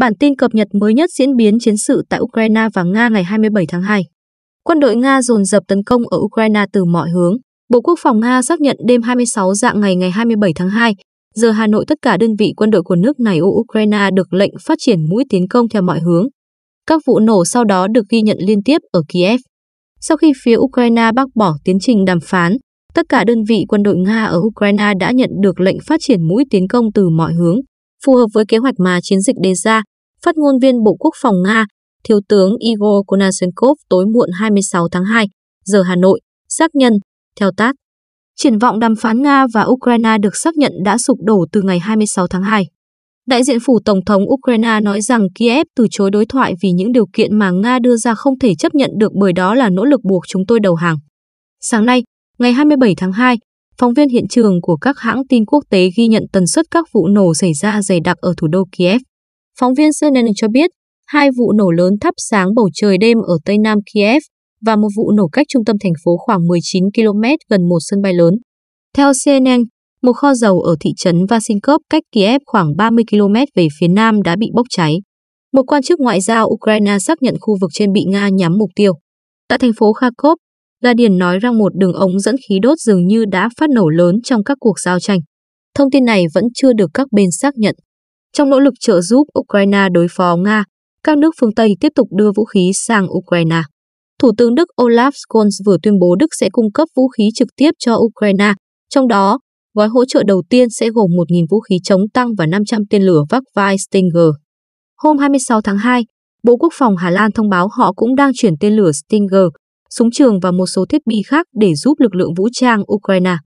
Bản tin cập nhật mới nhất diễn biến chiến sự tại Ukraine và Nga ngày 27 tháng 2. Quân đội Nga dồn dập tấn công ở Ukraine từ mọi hướng. Bộ Quốc phòng Nga xác nhận đêm 26 dạng ngày ngày 27 tháng 2, giờ Hà Nội tất cả đơn vị quân đội của nước này ở Ukraine được lệnh phát triển mũi tiến công theo mọi hướng. Các vụ nổ sau đó được ghi nhận liên tiếp ở Kiev. Sau khi phía Ukraine bác bỏ tiến trình đàm phán, tất cả đơn vị quân đội Nga ở Ukraine đã nhận được lệnh phát triển mũi tiến công từ mọi hướng, phù hợp với kế hoạch mà chiến dịch đề ra Phát ngôn viên Bộ Quốc phòng Nga, Thiếu tướng Igor Konashenkov tối muộn 26 tháng 2, giờ Hà Nội, xác nhận, theo tát Triển vọng đàm phán Nga và Ukraine được xác nhận đã sụp đổ từ ngày 26 tháng 2. Đại diện phủ Tổng thống Ukraine nói rằng Kiev từ chối đối thoại vì những điều kiện mà Nga đưa ra không thể chấp nhận được bởi đó là nỗ lực buộc chúng tôi đầu hàng. Sáng nay, ngày 27 tháng 2, phóng viên hiện trường của các hãng tin quốc tế ghi nhận tần suất các vụ nổ xảy ra dày đặc ở thủ đô Kiev. Phóng viên CNN cho biết, hai vụ nổ lớn thắp sáng bầu trời đêm ở Tây Nam Kiev và một vụ nổ cách trung tâm thành phố khoảng 19 km gần một sân bay lớn. Theo CNN, một kho dầu ở thị trấn Vasinkov cách Kiev khoảng 30 km về phía nam đã bị bốc cháy. Một quan chức ngoại giao Ukraine xác nhận khu vực trên bị Nga nhắm mục tiêu. Tại thành phố Kharkov, Guardian nói rằng một đường ống dẫn khí đốt dường như đã phát nổ lớn trong các cuộc giao tranh. Thông tin này vẫn chưa được các bên xác nhận. Trong nỗ lực trợ giúp Ukraine đối phó Nga, các nước phương Tây tiếp tục đưa vũ khí sang Ukraine. Thủ tướng Đức Olaf Scholz vừa tuyên bố Đức sẽ cung cấp vũ khí trực tiếp cho Ukraine, trong đó gói hỗ trợ đầu tiên sẽ gồm 1.000 vũ khí chống tăng và 500 tên lửa vác vai Stinger. Hôm 26 tháng 2, Bộ Quốc phòng Hà Lan thông báo họ cũng đang chuyển tên lửa Stinger, súng trường và một số thiết bị khác để giúp lực lượng vũ trang Ukraine.